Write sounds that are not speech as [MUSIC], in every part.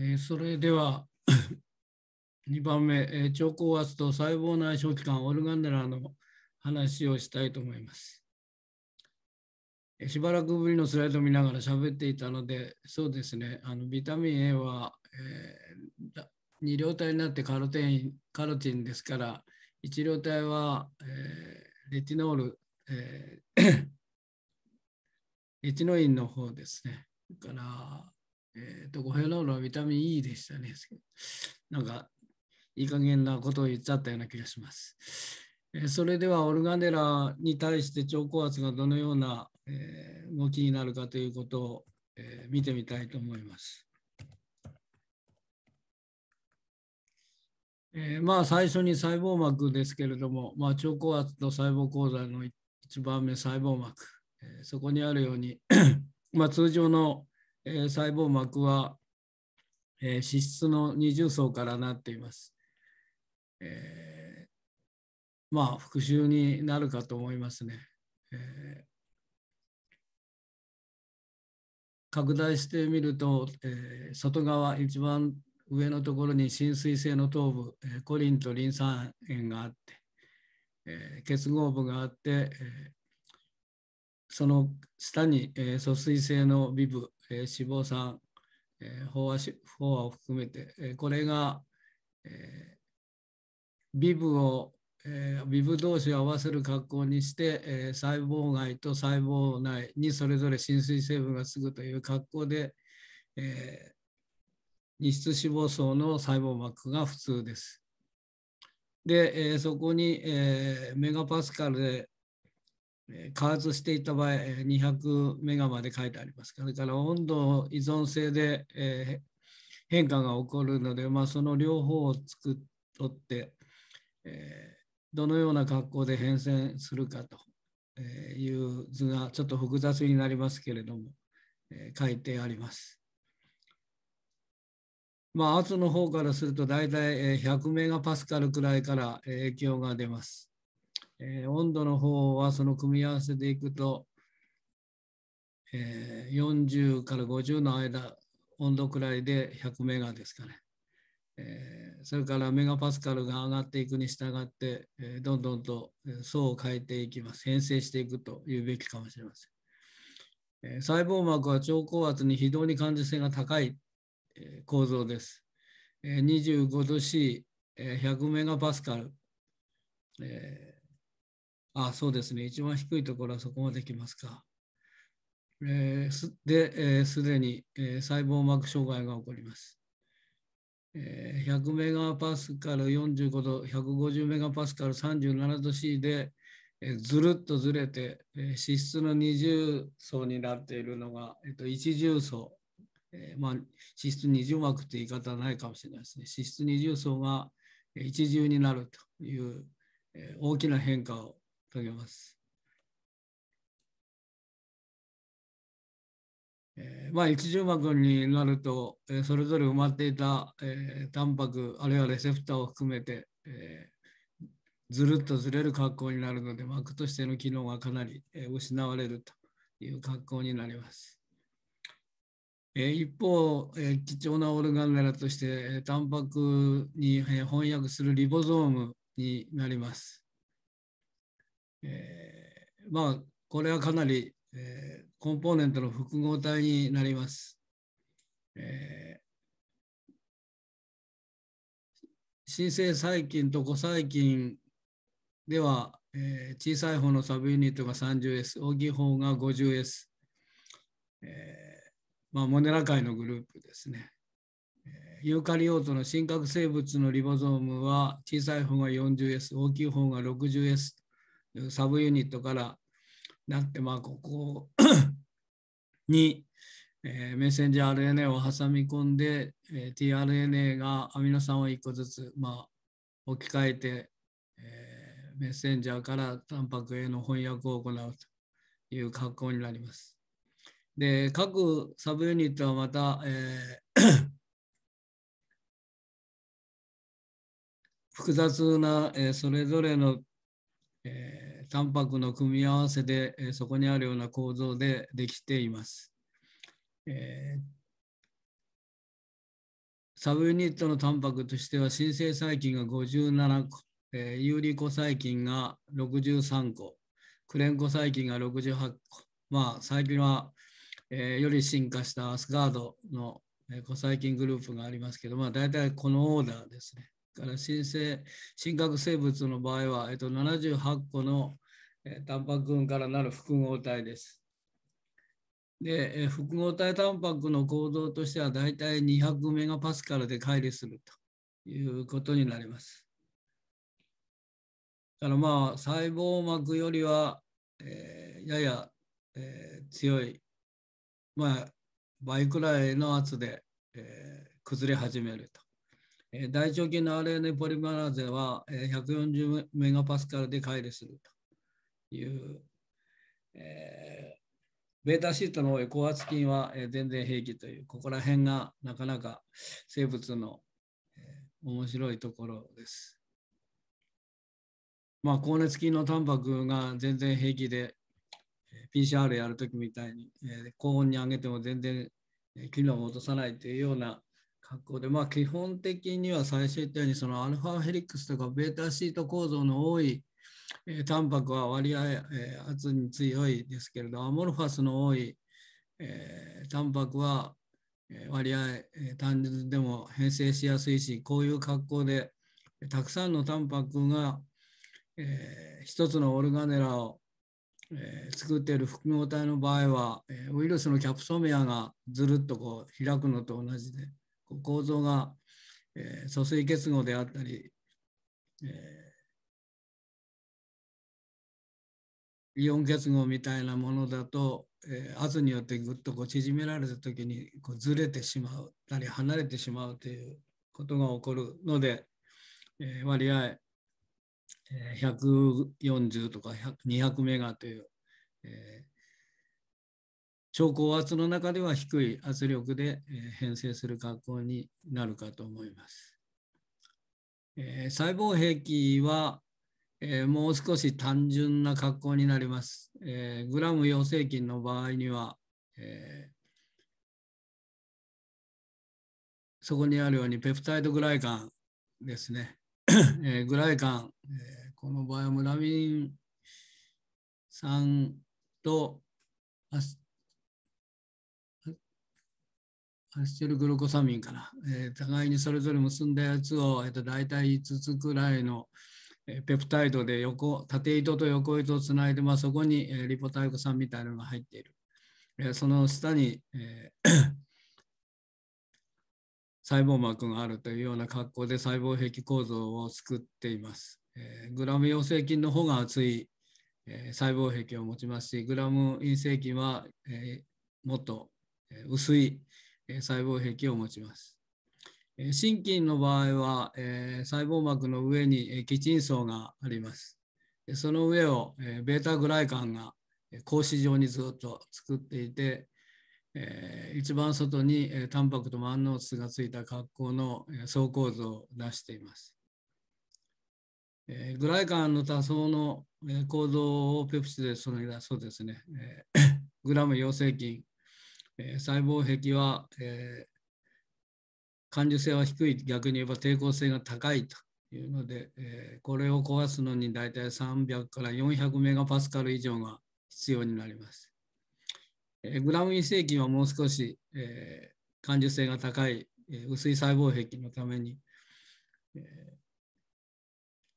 えー、それでは2 [COUGHS] 番目、えー、超高圧と細胞内小器官オルガンデラの話をしたいと思います。えしばらくぶりのスライドを見ながら喋っていたので、そうですね、あのビタミン A は、え2両体になってカロテインカロチンですから、1両体は、えレティノール、えレ [COUGHS] チノインの方ですね。からえっ、ー、と、ゴヘロールはビタミン E でしたね。なんか、いい加減なことを言っちゃったような気がします。えー、それでは、オルガネラに対して超高圧がどのような、えー、動きになるかということを、えー、見てみたいと思います。えー、まあ最初に細胞膜ですけれども、まあ、超高圧と細胞構造の一番目細胞膜、えー、そこにあるようにまあ通常のえー、細胞膜は、えー、脂質の二重層からなっています。えー、まあ復習になるかと思いますね。えー、拡大してみると、えー、外側一番上のところに浸水性の頭部、えー、コリンとリン酸塩があって、えー、結合部があって、えー、その下に、えー、疎水性の微部、えー、脂肪酸、えー、飽和し飽和を含めて、えー、これが、えー、ビブを、えー、ビブ同士を合わせる格好にして、えー、細胞外と細胞内にそれぞれ浸水成分がつくという格好で、えー、二質脂肪層の細胞膜が普通です。で、えー、そこに、えー、メガパスカルで加圧していた場合200メガまで書いてありますそれから温度依存性で、え変化が起こるので、まあ、その両方を作っとって、えどのような格好で変遷するかという図がちょっと複雑になりますけれども、え書いてあります。まあ、圧の方からすると大体100メガパスカルくらいから影響が出ます。えー、温度の方はその組み合わせでいくと、えー、40から50の間温度くらいで100メガですかね、えー、それからメガパスカルが上がっていくに従って、えー、どんどんと層を変えていきます変成していくというべきかもしれません細胞膜は超高圧に非常に感受性が高い構造です。25度 C100 メガパスカル、えあそうですね、一番低いところはそこまできますか。えー、で、す、えー、で、に、えー、細胞膜障害が起こります。えー、100メガパスカル45度、150メガパスカル37度 C で、えー、ずるっとずれて、えー、脂質の二重層になっているのが、えーと、と一重層、えーまあ、脂質二重膜って言い方はないかもしれないですね。脂質二重層が一重になるという、えー、大きな変化をいただきます。えー、まあ、一重膜になると、えー、それぞれ埋まっていた、えー、タンパクあるいはレセプターを含めて、えー、ずるっとずれる格好になるので膜としての機能がかなり、えー、失われるという格好になります。えー、一方、えー、貴重なオルガンネラとして、えー、タンパクに、えー、翻訳するリボゾームになります。えー、まあこれはかなり、えー、コンポーネントの複合体になります。えー、新生細菌と古細菌では、えー、小さい方のサブユニットが 30S、大きい方が 50S、えーまあ、モネラ界のグループですね。ユーカリオートの真核生物のリボゾームは小さい方が 40S、大きい方が 60S サブユニットからなって、まあ、ここ [COUGHS] に、えー、メッセンジャー RNA を挟み込んで、えー、tRNA がアミノ酸を1個ずつ、まあ、置き換えて、えー、メッセンジャーからタンパクへの翻訳を行うという格好になります。で各サブユニットはまた、えー [COUGHS] 複雑な、えー、それぞれのえー、タンパクの組み合わせで、えー、そこにあるような構造でできています。えー、サブユニットのタンパクとしては新生細菌が57個、えー、有利コ細菌が63個、クレンコ細菌が68個、まあ、最近は、えー、より進化したアスガードの、えー、コ細菌グループがありますけど、まあ、大体このオーダーですね。から新生、新核生物の場合は、えっと、78個の、えタンパク群からなる複合体です。で、え複合体タンパクの構造としては、大体200メガパスカルで乖離するということになります。だからまあ、細胞膜よりは、えー、やや、えー、強い、まあ、倍くらいの圧で、えー、崩れ始めると。え大腸菌の RNA ポリマラーゼは、え140メガパスカルで回離するという、えー、ベータシートの多い高圧菌は、え全然平気という、ここら辺がなかなか生物の、え面白いところです。まあ、高熱菌のタンパクが全然平気で、PCR やるときみたいに、え高温に上げても全然機能を落とさないというような格好で、まあ、基本的には最初言ったようにそのアルファヘリックスとかベータシート構造の多い、えー、タンパクは割合、えー、圧に強いですけれどアモルファスの多い、えー、タンパクは割合、え単純でも変性しやすいしこういう格好でたくさんのタンパクが、えー、一つのオルガネラをえー、作っている複合体の場合は、えー、ウイルスのキャプソメアがずるっとこう開くのと同じで、構造が、えー、疎水結合であったり、えー、イオン結合みたいなものだと、えー、圧によってぐっとこう縮められた時にこうずれてしまうたり離れてしまうということが起こるので、えー、割合、え140とか200メガという、え超高圧の中では低い圧力で編成する格好になるかと思います。えー、細胞壁は、えー、もう少し単純な格好になります。えー、グラム陽性菌の場合には、えそこにあるようにペプタイドグライカンですね。[COUGHS] えグライカン、えこの場合はムラミン酸とアスアシチルグルコサミンから、えー、互いにそれぞれ結んだやつを、えーと、大体5つくらいの、えペプタイドで横縦糸と横糸をつないで、まあ、そこに、えリポタイコ酸みたいなのが入っている。えー、その下に、えー細胞膜があるというような格好で細胞壁構造を作っています。えー、グラム陽性菌の方が厚い、えー、細胞壁を持ちますし、グラム陰性菌は、えー、もっと薄い細胞壁を持ちます。心筋の場合は、え細胞膜の上に基沈層があります。その上を、えー、ベータグライカンが格子状にずっと作っていて、えー、一番外に、えー、タンパクと万能質がついた格好の、えー、層構造を出しています。えー、グライカンの多層の、えー、構造をペプチでそれがそうですね、えー、グラム陽性菌え細胞壁は、えー、感受性は低い逆に言えば抵抗性が高いというので、えー、これを壊すのに大体300から400メガパスカル以上が必要になります。えー、グラムン異性菌はもう少し、えー、感受性が高い、えー、薄い細胞壁のために、え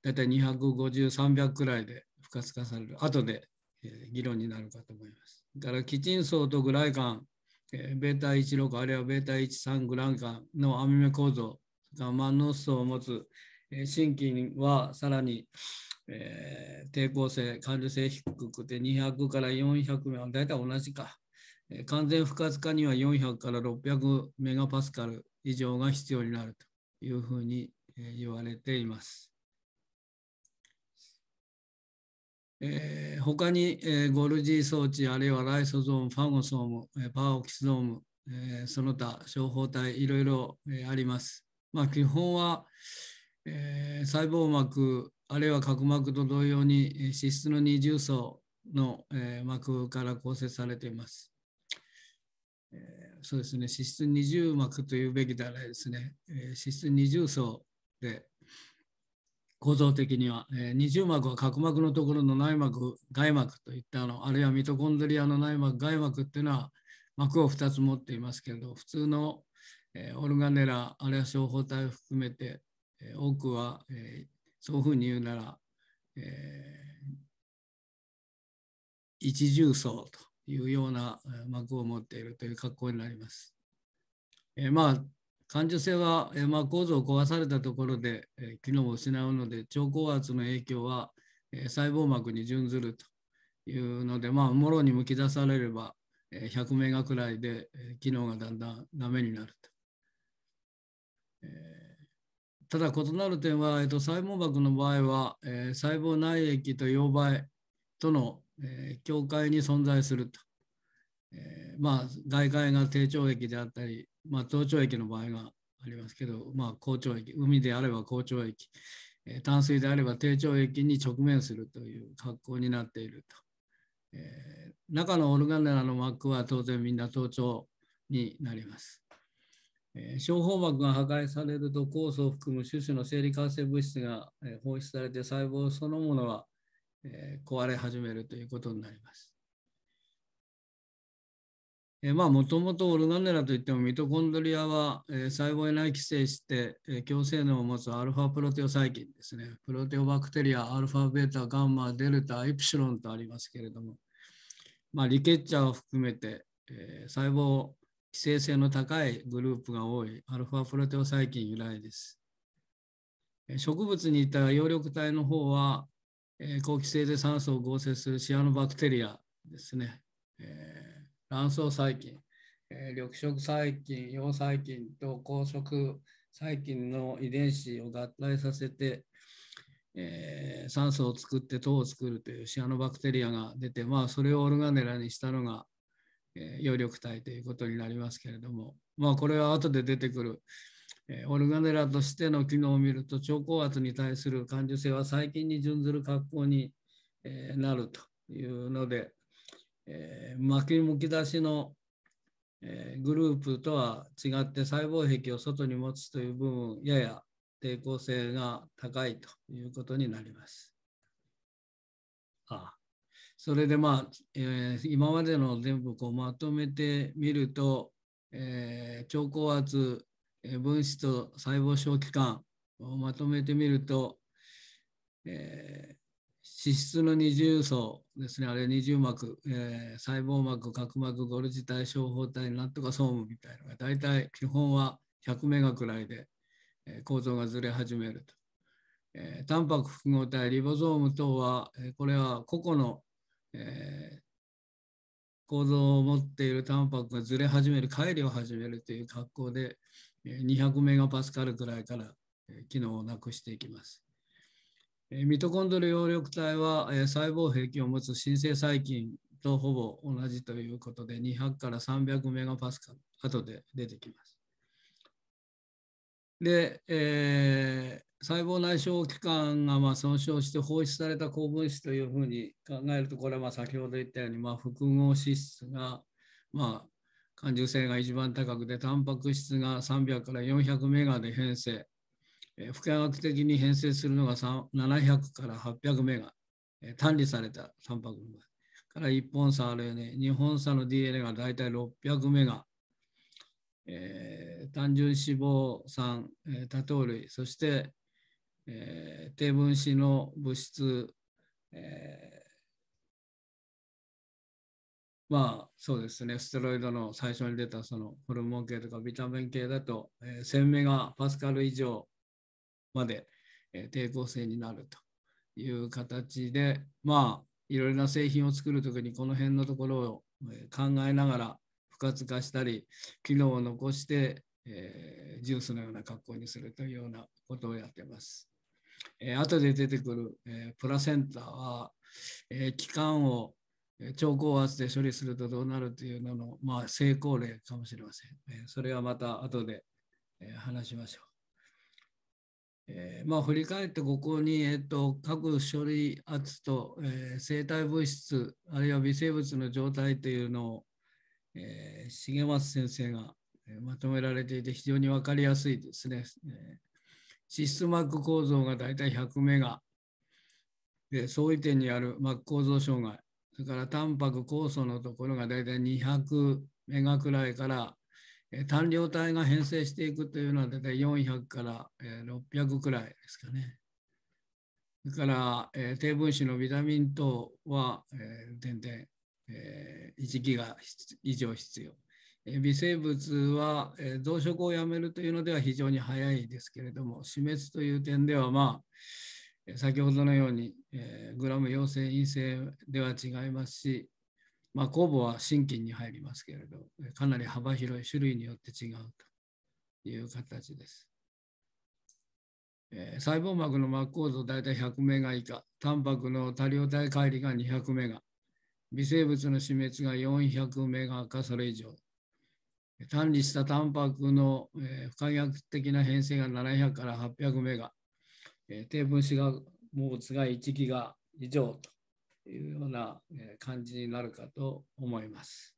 ー、大体250、300くらいで不活化される。後で、えー、議論になるかと思います。だからキチンソとグライカンベータ16あるいはベータ13グランカンの網目構造が万能素を持つ心筋はさらに、えー、抵抗性感受性低くて200から400メガ大体同じか完全不活化には400から600メガパスカル以上が必要になるというふうに言われています。えー、他に、えー、ゴルジー装置あるいはライソゾーム、ファゴソーム、えー、パーオキシゾーム、えー、その他小胞体いろいろ、えー、あります。まあ、基本は、えー、細胞膜あるいは角膜と同様に脂質の二重層の、えー、膜から構成されています。えー、そうですね脂質二重膜というべきであれですね、えー、脂質二重層で、構造的には、えー、二重膜は角膜のところの内膜外膜といったあのあるいはミトコンドリアの内膜外膜っていうのは膜を2つ持っていますけれど普通の、えー、オルガネラあるいは小胞体を含めて、えー、多くは、えー、そういうふうに言うなら、えー、一重層というような膜を持っているという格好になります。えー、まあ感受性は構造を壊されたところで機能を失うので超高圧の影響は細胞膜に準ずるというのでまあもろにむき出されれば100メガくらいで機能がだんだんダメになると。ただ異なる点は、えっと、細胞膜の場合は、えー、細胞内液と溶媒との、えー、境界に存在すると、えー、まあ外界が低張液であったりまあ、東駅の場合がありますけど、まあ、高潮域、海であれば高潮域、えー、淡水であれば低潮域に直面するという格好になっていると。えー、中のオルガネラの膜は当然みんな頭頂になります。えー、小胞膜が破壊されると酵素を含む種々の生理活性物質が、え放出されて細胞そのものは、えー、壊れ始めるということになります。えまあもともとオルガネラといってもミトコンドリアは、えー、細胞に内寄生して、えー、強性能を持つアルファプロテオ細菌ですね。プロテオバクテリア、アルファ、ベータ、ガンマ、デルタ、エプシロンとありますけれども、まあ、リケッチャーを含めて、えー、細胞寄生性の高いグループが多いアルファプロテオ細菌由来です。植物にいた葉緑体の方は、えー、好気性で酸素を合成するシアノバクテリアですね。えー卵巣細菌、えー、緑色細菌、葉細菌と光色細菌の遺伝子を合体させて、えー、酸素を作って糖を作るというシアノバクテリアが出て、まあ、それをオルガネラにしたのが、え葉、緑体ということになりますけれども、まあ、これは後で出てくる、えー、オルガネラとしての機能を見ると超高圧に対する感受性は細菌に準ずる格好に、えなるというので、えー、巻きむき出しの、えー、グループとは違って細胞壁を外に持つという部分やや抵抗性が高いということになります。あそれでまあ、えー、今までの全部こうまとめてみると、え超高圧、え分子と細胞小器官をまとめてみると、え脂質の二重層ですね、あれ二重膜、えー、細胞膜、角膜、ゴルジ体、小胞体、なんとかソームみたいなのが、大体基本は100メガくらいで、えー、構造がずれ始めると。えー、タンパク複合体、リボゾーム等は、えー、これは個々の、えー、構造を持っているタンパクがずれ始める、乖離を始めるという格好で、200メガパスカルくらいから機能をなくしていきます。ミトコンドリア葉緑体は細胞壁を持つ新生細菌とほぼ同じということで200から300メガパスカル後で出てきます。で、えー、細胞内小器官がま損傷して放出された高分子というふうに考えるとこれはま先ほど言ったようにま複合脂質がまあ、感受性が一番高くてタンパク質が300から400メガで変性え不可学的に編成するのが700から800メガ、え単理されたタンパク分から1本差 RNA、2本差の DNA がだいたい600メガ、えー、単純脂肪酸、え多糖類、そして、えー、低分子の物質、えー、まあそうですね、ステロイドの最初に出たそのホルモン系とかビタミン系だと、えー、1000メガパスカル以上まで、え抵抗性になるという形で、まあ、いろいろな製品を作るときにこの辺のところを考えながら不活化したり機能を残して、えー、ジュースのような格好にするというようなことをやってます。えー、後で出てくる、えー、プラセンタは、えー、気管を超高圧で処理するとどうなるというのの、まあ、成功例かもしれません。えー、それはまた後で、えー、話しましょう。えー、まあ、振り返ってここに、えと、各処理圧と、えー、生体物質あるいは微生物の状態というのを、えー、重松先生がまとめられていて非常に分かりやすいですね。えー、脂質膜構造が大体100メガで相違点にある膜構造障害それからタンパク酵素のところが大体200メガくらいから単量体が変成していくというのは大体400から600くらいですかね。それから、えー、低分子のビタミン等は、えー、全然、えー、1ギガ以上必要。微生物は増殖をやめるというのでは非常に早いですけれども死滅という点ではまあ先ほどのようにグラム陽性陰性では違いますしまあ、酵母は心筋に入りますけれど、かなり幅広い種類によって違うという形です。えー、細胞膜の膜構造大体100メガ以下、タンパクの多量体乖離が200メガ、微生物の死滅が400メガかそれ以上、単理したタンパクの、えー、不可逆的な変性が700から800メガ、えー、低分子がもうつが1ギガ以上というような感じになるかと思います。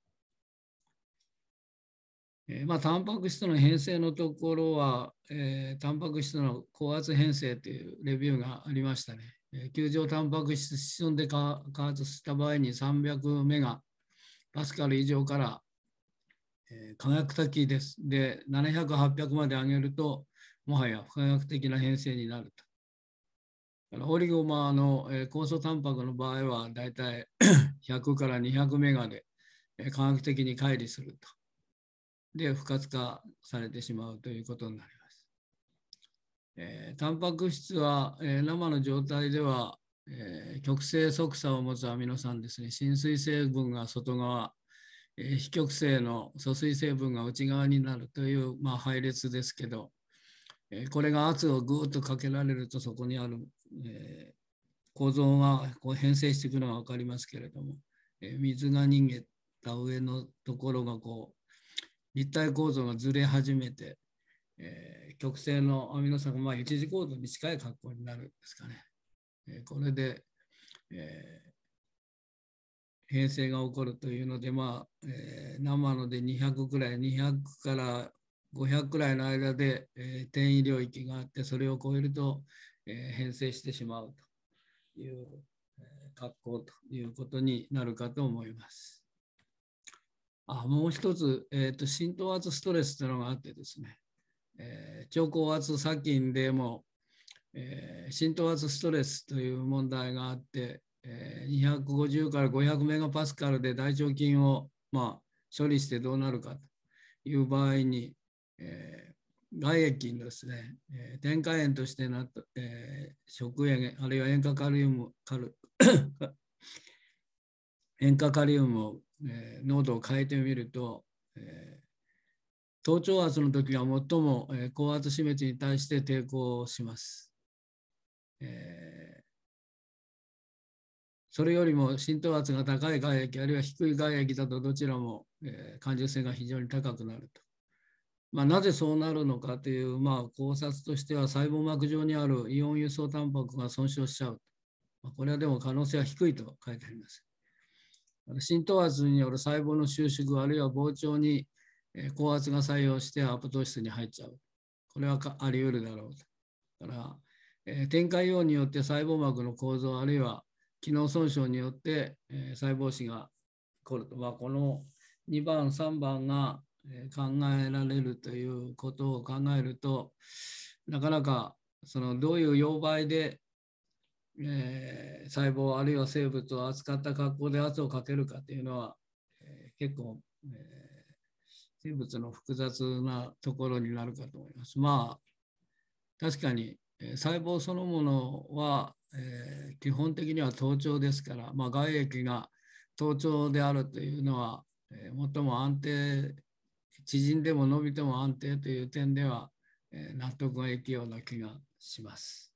えー、まあ、タンパク質の編成のところは、えー、タンパク質の高圧編成というレビューがありましたね。えー、球状タンパク質質温で加圧した場合に300メガパスカル以上から、えー、科学的です。で、700、800まで上げると、もはや化学的な編成になると。オホリゴマの、え酵素タンパクの場合はだいたい100 [COUGHS] から200メガで、え科学的に乖離すると。で、不活化されてしまうということになります。えー、タンパク質は、えー、生の状態では、えー、極性側差を持つアミノ酸ですね。浸水成分が外側、えー、非極性の疎水成分が内側になるという、まあ、配列ですけど、これが圧をぐーっとかけられるとそこにあるえー、構造がこう変成していくのは分かりますけれども、えー、水が逃げた上のところがこう立体構造がずれ始めて、えー、極性のアミノ酸がまあ一次構造に近い格好になるんですかね。えこれで、え変性が起こるというので、まあえ生ので200くらい200から500くらいの間で、え転移領域があってそれを超えるとえー、編成してしまうというえ格好ということになるかと思います。あもう一つ、えーと、浸透圧ストレスというのがあってですね、えー、超高圧殺菌でも、えー、浸透圧ストレスという問題があって、えー、250から500メガパスカルで大腸菌を、まあ、処理してどうなるかという場合に、え外液のですね、えー、添加塩としてなった、えー、食塩、あるいは塩化カリウム、カル [COUGHS] 塩化カリウムを、えー、濃度を変えてみると、え頭頂圧の時は最も、え高圧死滅に対して抵抗します。えそれよりも浸透圧が高い外液あるいは低い外液だとどちらも、えー、感受性が非常に高くなると。まあ、なぜそうなるのかという、まあ、考察としては細胞膜上にあるイオン輸送タンパクが損傷しちゃう。まあ、これはでも可能性は低いと書いてあります。浸透圧による細胞の収縮あるいは膨張に高圧が作用してアプトシスに入っちゃう。これはあり得るだろうだから、えー、展開用によって細胞膜の構造あるいは機能損傷によって、えー、細胞死が起こると、まあ、この2番3番が考えられるということを考えるとなかなかそのどういう溶媒で、えー、細胞あるいは生物を扱った格好で圧をかけるかというのは、えー、結構、えー、生物の複雑なところになるかと思います。まあ確かにえ細胞そのものは、えー、基本的には盗聴ですから、まあ、外液が盗聴であるというのは、えー、最も安定縮んでも伸びても安定という点では、納得がいくような気がします。